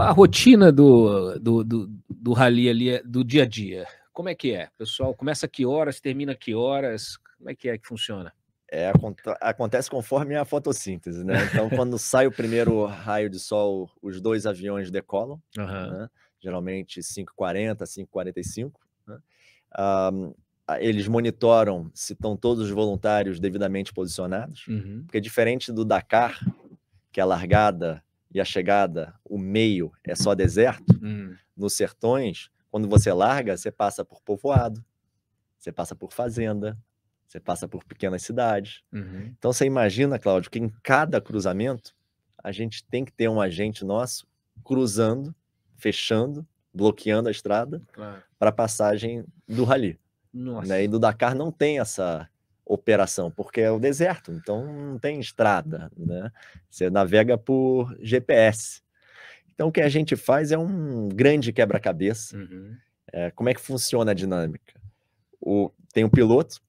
a rotina do, do, do, do rally ali, é, do dia a dia, como é que é? Pessoal, começa que horas, termina que horas? Como é que é que funciona? É, acontece conforme a fotossíntese, né? Então, quando sai o primeiro raio de sol, os dois aviões decolam, uhum. né? geralmente 5h40, 5h45. Né? Um, eles monitoram se estão todos os voluntários devidamente posicionados, uhum. porque diferente do Dakar, que é a largada e a chegada, o meio é só hum. deserto, hum. nos sertões, quando você larga, você passa por povoado, você passa por fazenda, você passa por pequenas cidades. Uhum. Então você imagina, Cláudio, que em cada cruzamento a gente tem que ter um agente nosso cruzando, fechando, bloqueando a estrada claro. para a passagem do rally. Né? E do Dakar não tem essa operação, porque é o deserto, então não tem estrada, né? Você navega por GPS. Então o que a gente faz é um grande quebra-cabeça. Uhum. É, como é que funciona a dinâmica? O, tem o um piloto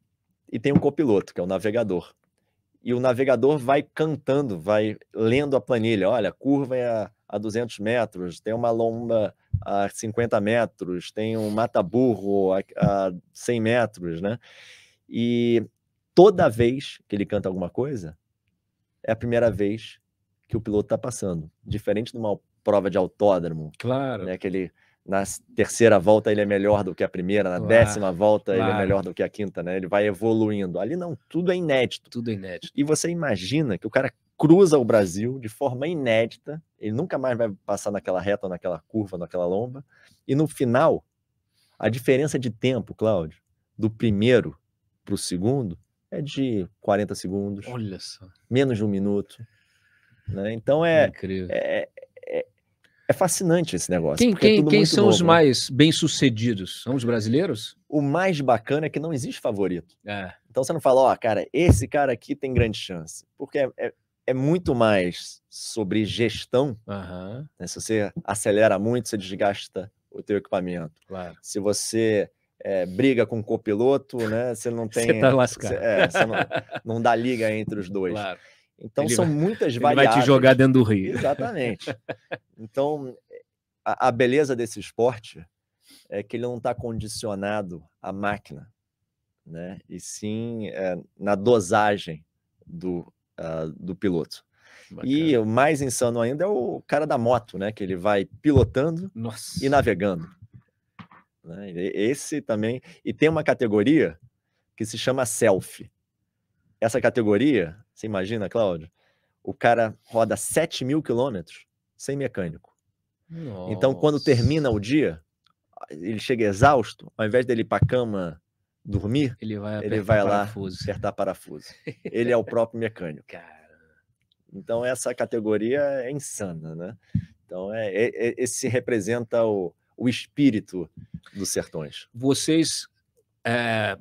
e tem o um copiloto, que é o navegador. E o navegador vai cantando, vai lendo a planilha. Olha, a curva é a, a 200 metros, tem uma lomba a 50 metros, tem um mata-burro a, a 100 metros, né? E toda vez que ele canta alguma coisa, é a primeira vez que o piloto está passando. Diferente de uma prova de autódromo. Claro. Né, que ele, na terceira volta ele é melhor do que a primeira, na claro, décima volta claro. ele é melhor do que a quinta, né? Ele vai evoluindo. Ali não, tudo é inédito. Tudo é inédito. E você imagina que o cara cruza o Brasil de forma inédita, ele nunca mais vai passar naquela reta, naquela curva, naquela lomba. E no final, a diferença de tempo, Cláudio, do primeiro para o segundo é de 40 segundos. Olha só. Menos de um minuto. Né? Então é, é, é, é, fascinante esse negócio. Quem, quem, é quem são novo, os né? mais bem-sucedidos? São os brasileiros? O mais bacana é que não existe favorito. É. Então você não fala, ó, oh, cara, esse cara aqui tem grande chance. Porque é, é, é muito mais sobre gestão. Uhum. Né? Se você acelera muito, você desgasta o teu equipamento. Claro. Se você é, briga com o copiloto, né? Você não tem. Você tá lascado. é, não, não, dá liga entre os dois. Claro. Então ele são vai, muitas ele variáveis. Vai te jogar dentro do rio. Exatamente. Então a, a beleza desse esporte é que ele não está condicionado à máquina, né? E sim é, na dosagem do, uh, do piloto. Bacana. E o mais insano ainda é o cara da moto, né? Que ele vai pilotando Nossa. e navegando. Né? Esse também. E tem uma categoria que se chama selfie. Essa categoria, você imagina, Cláudio? O cara roda 7 mil quilômetros sem mecânico. Nossa. Então, quando termina o dia, ele chega exausto, ao invés dele ir para cama dormir, ele vai, ele vai lá parafuso. apertar parafuso. Ele é o próprio mecânico. Cara. Então, essa categoria é insana, né? Então, é, é, é esse representa o, o espírito dos sertões. Vocês é,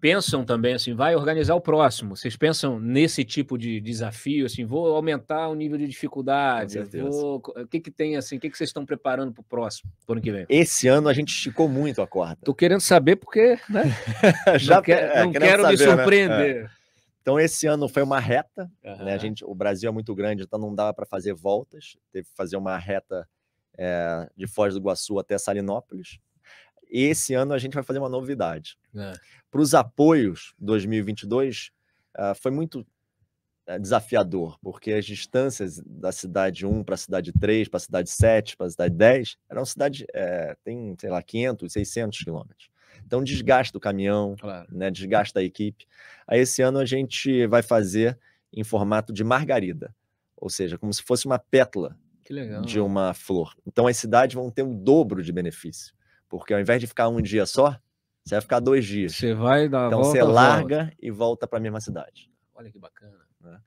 pensam também assim, vai organizar o próximo. Vocês pensam nesse tipo de desafio, assim, vou aumentar o nível de dificuldade. Vou... O que que tem assim? O que que vocês estão preparando para o próximo, pro ano que vem? Esse ano a gente esticou muito a corda. Tô querendo saber porque, né? Já não, quer, é, não quero saber, me né? surpreender. Né? É. Então esse ano foi uma reta, uhum. né? A gente, o Brasil é muito grande, então não dava para fazer voltas, teve que fazer uma reta é, de Foz do Iguaçu até Salinópolis. E esse ano a gente vai fazer uma novidade. É. Para os apoios 2022, uh, ah, foi muito eh, desafiador, porque as distâncias da cidade 1 para a cidade 3, para a cidade 7, para a cidade 10, eram cidade é, eh, tem, sei lá, 500, 600 quilômetros. Então, desgasta o caminhão, claro. né, desgasta a equipe. Aí, esse ano, a gente vai fazer em formato de margarida, ou seja, como se fosse uma pétala de uma flor. Então as cidades vão ter o dobro de benefício, porque ao invés de ficar um dia só, você vai ficar dois dias. Você vai dar Então volta, você larga volta. e volta para a mesma cidade. Olha que bacana. Né?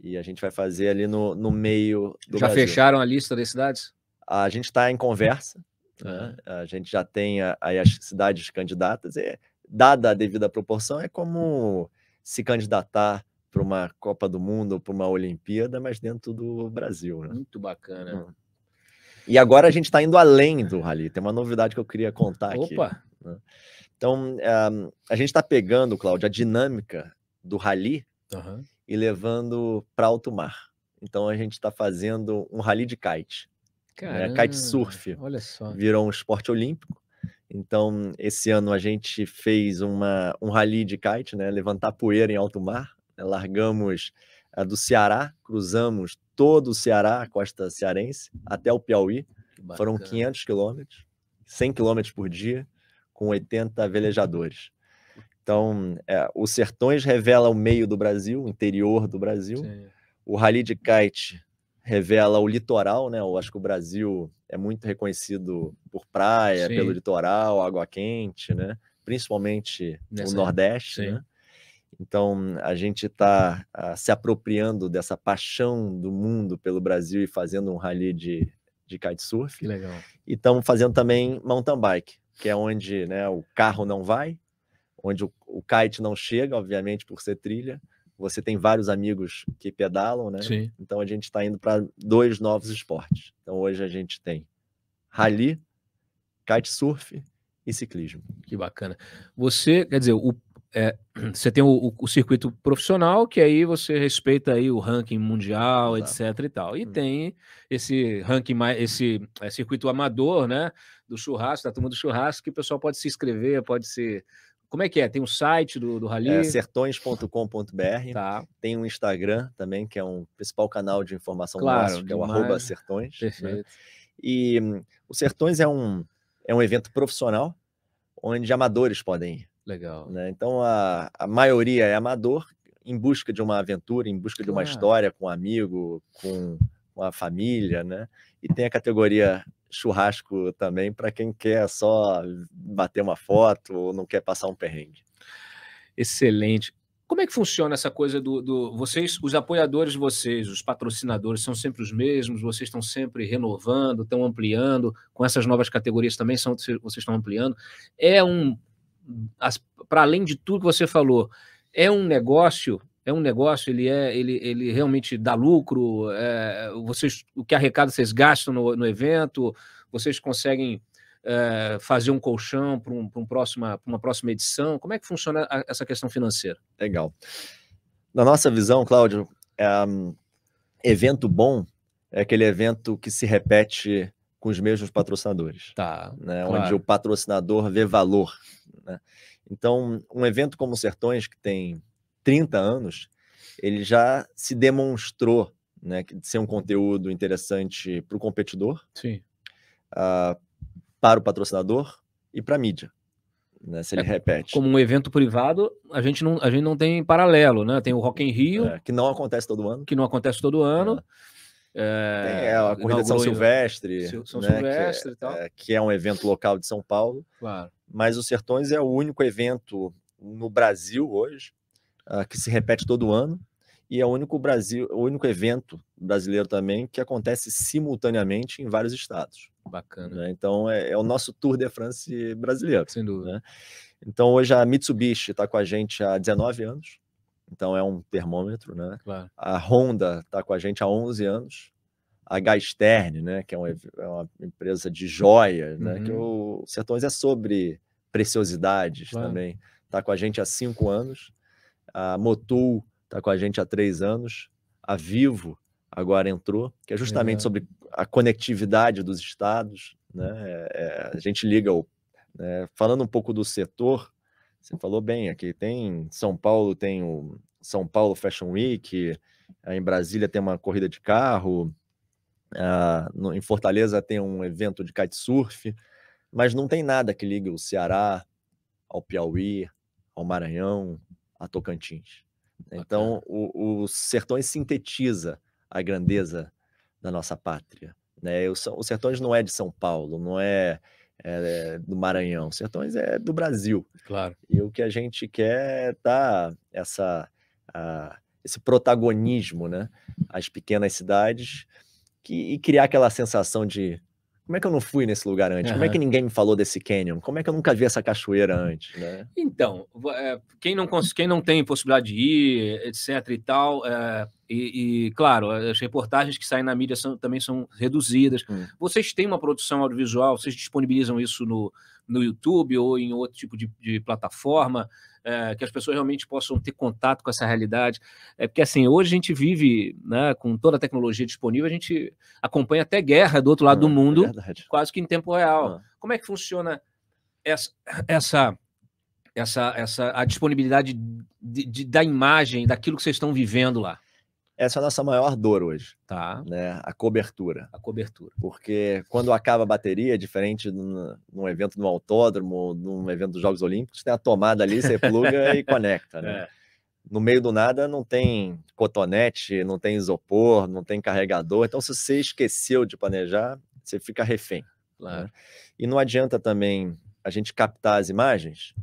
E a gente vai fazer ali no, no meio do. Já Brasil. fecharam a lista das cidades? A gente está em conversa. Uhum. Né? A gente já tem aí as cidades candidatas. E, é, dada a devida proporção, é como se candidatar para uma Copa do Mundo ou para uma Olimpíada, mas dentro do Brasil. Né? Muito bacana. Hum. E agora a gente está indo além do rally. Tem uma novidade que eu queria contar Opa. aqui. Opa! Né? Então, um, eh, a gente está pegando, Cláudio, a dinâmica do rally uhum. e levando para alto mar. Então, a gente está fazendo um rally de kite. Caramba, né? Kite surf. Olha só. Virou um esporte olímpico. Então, esse ano a gente fez uma, um rally de kite, né? Levantar poeira em alto mar. Né, largamos a do Ceará, cruzamos todo o Ceará, a costa cearense, até o Piauí. Foram 500 quilômetros, 100 quilômetros por dia, com 80 velejadores. Então, é, o Sertões revela o meio do Brasil, o interior do Brasil. Sim. O Rally de Kite revela o litoral, né? Eu acho que o Brasil é muito reconhecido por praia, Sim. pelo litoral, água quente, né? Principalmente Nessa o Nordeste, né? Então, a gente está ah, se apropriando dessa paixão do mundo pelo Brasil e fazendo um rally de, de kitesurf. Que legal. E estamos fazendo também mountain bike, que é onde né, o carro não vai, onde o, o, kite não chega, obviamente, por ser trilha. Você tem vários amigos que pedalam, né? Sim. Então, a gente está indo para dois novos esportes. Então, hoje a gente tem rally, kitesurf e ciclismo. Que bacana. Você, quer dizer, o é, você tem o, o, o, circuito profissional, que aí você respeita aí o ranking mundial, Exato. etc e tal. E hum. tem esse ranking, esse é, circuito amador, né? Do churrasco, da turma do churrasco, que o pessoal pode se inscrever, pode se... Como é que é? Tem um site do, do Rally? É, sertões.com.br. Tá. Tem um Instagram também, que é um principal canal de informação claro, nosso, que é o arroba sertões. Né? Perfeito. Né? E um, o Sertões é um, é um evento profissional onde amadores podem ir. Legal. Né? Então a, a maioria é amador, em busca de uma aventura, em busca de uma ah. história com um amigo, com, uma família, né? E tem a categoria churrasco também para quem quer só bater uma foto ou não quer passar um perrengue. Excelente. Como é que funciona essa coisa do, do, vocês, os apoiadores de vocês, os patrocinadores são sempre os mesmos, vocês estão sempre renovando, estão ampliando, com essas novas categorias também são vocês estão ampliando. É um para além de tudo que você falou, é um negócio, é um negócio, ele é, ele, ele realmente dá lucro, é, vocês, o que arrecada vocês gastam no, no evento, vocês conseguem é, fazer um colchão para um, um uma próxima edição? Como é que funciona a, essa questão financeira? Legal. Na nossa visão, Cláudio, é, um, evento bom é aquele evento que se repete com os mesmos patrocinadores. Tá. Né, claro. Onde o patrocinador vê valor né? Então, um evento como Sertões, que tem 30 anos, ele já se demonstrou né, de ser um conteúdo interessante para o competidor, uh, para o patrocinador e para a mídia. Né, se ele é, repete. Como um evento privado, a gente não, a gente não tem paralelo, né? Tem o Rock in é, Rio. É, que não acontece todo ano. Que não acontece todo ano. É. É, é, a Corrida de São Silvestre. São né, Silvestre que é, que é, um evento local de São Paulo. Claro. Mas o Sertões é o único evento no Brasil hoje uh, que se repete todo ano. E é o único, Brasil, o único evento brasileiro também que acontece simultaneamente em vários estados. Bacana. Né? Então é, é, o nosso Tour de France brasileiro. Sem dúvida. Né? Então hoje a Mitsubishi está com a gente há 19 anos então é um termômetro, né? Claro. A Honda está com a gente há 11 anos. A Gastern, né, que é uma, é uma empresa de joias, né, uhum. que o Sertões é sobre preciosidades claro. também. Está com a gente há cinco anos. A Motul está com a gente há três anos. A Vivo agora entrou, que é justamente é. sobre a conectividade dos estados. Né? É, é a gente liga, o, né, falando um pouco do setor, você falou bem, aqui tem São Paulo, tem o São Paulo Fashion Week, eh, em Brasília tem uma corrida de carro, ah, em Fortaleza tem um evento de kitesurf, mas não tem nada que ligue o Ceará ao Piauí, ao Maranhão, a Tocantins. Então, o, o Sertões sintetiza a grandeza da nossa pátria. Né? O, o Sertões não é de São Paulo, não é é do Maranhão, Sertões é do Brasil. Claro. E o que a gente quer é dar essa, a, esse protagonismo né, às pequenas cidades que, e criar aquela sensação de como é que eu não fui nesse lugar antes? Uhum. Como é que ninguém me falou desse canyon? Como é que eu nunca vi essa cachoeira antes? Né? Então, é, quem não, quem não tem possibilidade de ir, etc e tal, é, e, e, claro, as reportagens que saem na mídia são, também são reduzidas. Hum. Vocês têm uma produção audiovisual, vocês disponibilizam isso no, no YouTube ou em outro tipo de, de plataforma, é, que as pessoas realmente possam ter contato com essa realidade. É porque assim, hoje a gente vive, né, com toda a tecnologia disponível, a gente acompanha até guerra do outro lado do hum, é mundo, é quase que em tempo real. Hum. Como é que funciona essa, essa essa, essa a disponibilidade de, de, da imagem daquilo que vocês estão vivendo lá? Essa é a nossa maior dor hoje. Tá. Né? A cobertura. A cobertura. Porque quando acaba a bateria, diferente num, evento no autódromo, num evento dos Jogos Olímpicos, tem a tomada ali, você pluga e conecta, né? É. No meio do nada não tem cotonete, não tem isopor, não tem carregador. Então, se você esqueceu de planejar, você fica refém. Né? Claro. Né? E não adianta também a gente captar as imagens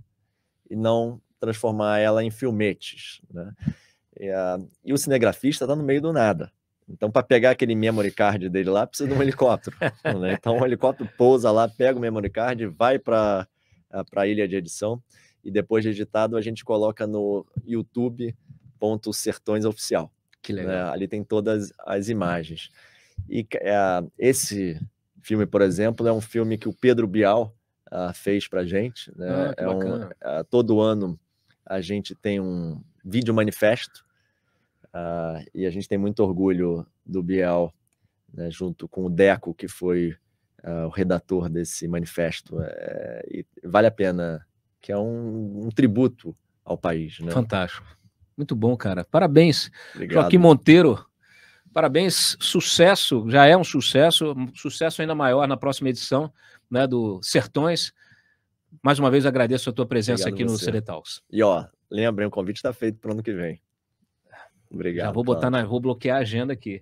e não transformar ela em filmetes, né? É, e o cinegrafista está no meio do nada. Então, para pegar aquele memory card dele lá, precisa de um helicóptero. Né? Então, o helicóptero pousa lá, pega o memory card, vai para a ah, ilha de edição e depois de editado a gente coloca no youtube.sertõesoficial. Que né? legal. Né? Ali tem todas as imagens. E é, esse filme, por exemplo, é um filme que o Pedro Bial uh, fez para gente. Né? Ah, é um, uh, todo ano a gente tem um vídeo manifesto Uh, e a gente tem muito orgulho do Biel, né, junto com o Deco, que foi uh, o redator desse manifesto. É, e vale a pena, que é um, um tributo ao país. Né? Fantástico. Muito bom, cara. Parabéns, Obrigado. Joaquim Monteiro. Parabéns, sucesso, já é um sucesso, um sucesso ainda maior na próxima edição né, do Sertões. Mais uma vez agradeço a tua presença Obrigado aqui no Ceretalks. E ó, lembrem, o convite está feito para o ano que vem. Obrigado. Já vou botar na, vou bloquear a agenda aqui.